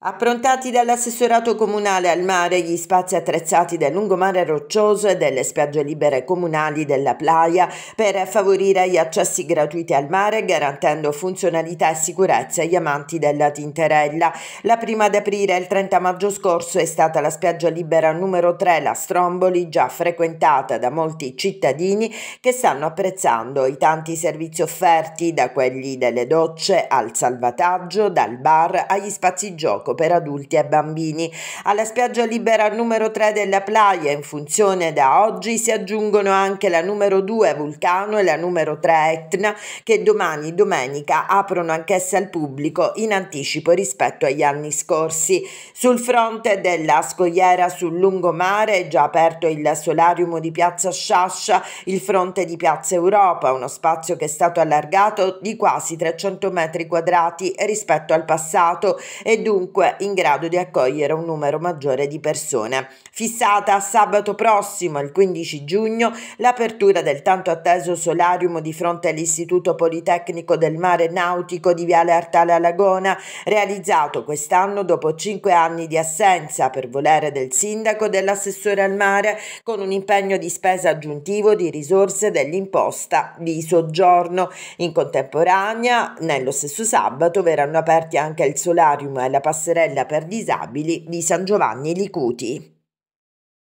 Approntati dall'assessorato comunale al mare gli spazi attrezzati del lungomare roccioso e delle spiagge libere comunali della Playa per favorire gli accessi gratuiti al mare garantendo funzionalità e sicurezza agli amanti della Tinterella. La prima ad aprire il 30 maggio scorso è stata la spiaggia libera numero 3, la Stromboli, già frequentata da molti cittadini che stanno apprezzando i tanti servizi offerti da quelli delle docce al salvataggio, dal bar agli spazi gioco gioco per adulti e bambini. Alla spiaggia libera numero 3 della Playa, in funzione da oggi, si aggiungono anche la numero 2 Vulcano e la numero 3 Etna, che domani, domenica, aprono anch'esse al pubblico in anticipo rispetto agli anni scorsi. Sul fronte della scogliera sul lungomare è già aperto il solarium di Piazza Sciascia, il fronte di Piazza Europa, uno spazio che è stato allargato di quasi 300 metri quadrati rispetto al passato e dunque comunque in grado di accogliere un numero maggiore di persone. Fissata a sabato prossimo, il 15 giugno, l'apertura del tanto atteso solarium di fronte all'Istituto Politecnico del Mare Nautico di Viale Artale Alagona, realizzato quest'anno dopo cinque anni di assenza per volere del sindaco e dell'assessore al mare, con un impegno di spesa aggiuntivo di risorse dell'imposta di soggiorno. In contemporanea, nello stesso sabato verranno aperti anche il solarium e la passeggiata passerella per disabili di San Giovanni Licuti.